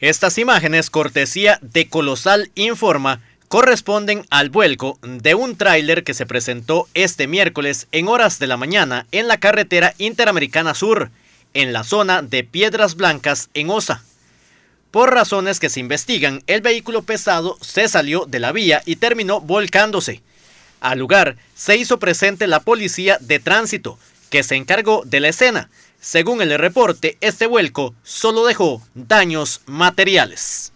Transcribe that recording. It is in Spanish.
Estas imágenes, cortesía de Colosal Informa, corresponden al vuelco de un tráiler que se presentó este miércoles en horas de la mañana en la carretera Interamericana Sur, en la zona de Piedras Blancas en Osa. Por razones que se investigan, el vehículo pesado se salió de la vía y terminó volcándose. Al lugar se hizo presente la policía de tránsito, que se encargó de la escena, según el reporte, este vuelco solo dejó daños materiales.